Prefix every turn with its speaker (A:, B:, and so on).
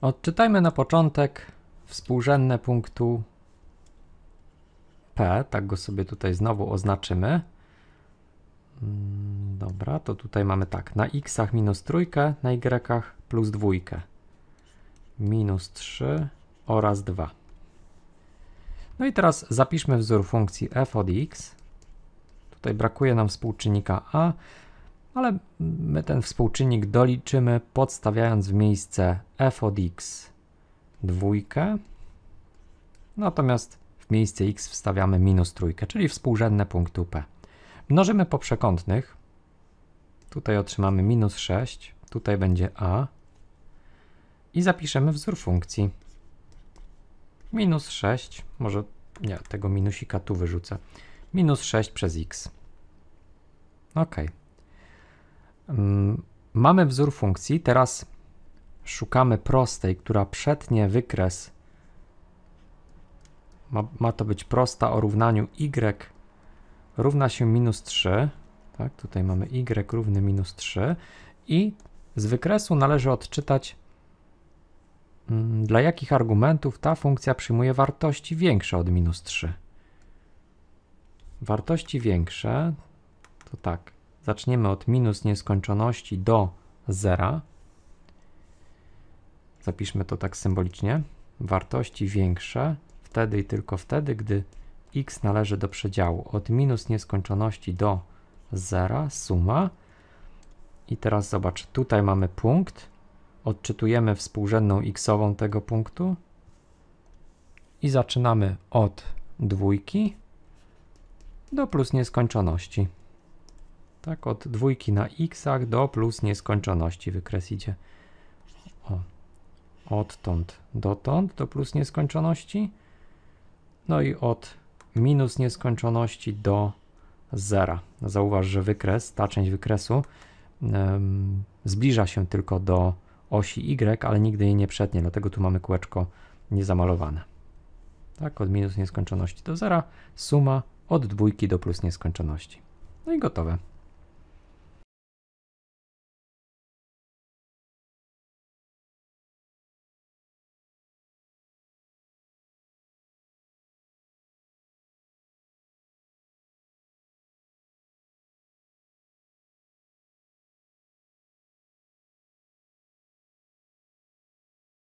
A: Odczytajmy na początek współrzędne punktu P, tak go sobie tutaj znowu oznaczymy. Mm, dobra, to tutaj mamy tak, na xach minus trójkę, na y plus dwójkę. Minus 3 oraz 2. No i teraz zapiszmy wzór funkcji f od x. Tutaj brakuje nam współczynnika a ale my ten współczynnik doliczymy podstawiając w miejsce f od x dwójkę, natomiast w miejsce x wstawiamy minus trójkę, czyli współrzędne punktu p. Mnożymy po przekątnych, tutaj otrzymamy minus 6, tutaj będzie a i zapiszemy wzór funkcji. Minus 6, może nie, tego minusika tu wyrzucę, minus 6 przez x. Okej. Okay. Mm, mamy wzór funkcji, teraz szukamy prostej, która przetnie wykres. Ma, ma, to być prosta o równaniu y równa się minus 3. Tak, tutaj mamy y równy minus 3 i z wykresu należy odczytać mm, dla jakich argumentów ta funkcja przyjmuje wartości większe od minus 3. Wartości większe to tak, Zaczniemy od minus nieskończoności do zera. Zapiszmy to tak symbolicznie. Wartości większe wtedy i tylko wtedy, gdy x należy do przedziału. Od minus nieskończoności do zera suma. I teraz zobacz, tutaj mamy punkt. Odczytujemy współrzędną xową tego punktu. I zaczynamy od dwójki do plus nieskończoności. Tak, od dwójki na xach do plus nieskończoności wykres idzie. O, odtąd dotąd do plus nieskończoności. No i od minus nieskończoności do zera. Zauważ, że wykres, ta część wykresu zbliża się tylko do osi y, ale nigdy jej nie przetnie, dlatego tu mamy kółeczko niezamalowane. Tak, od minus nieskończoności do zera, suma od dwójki do plus nieskończoności. No i gotowe.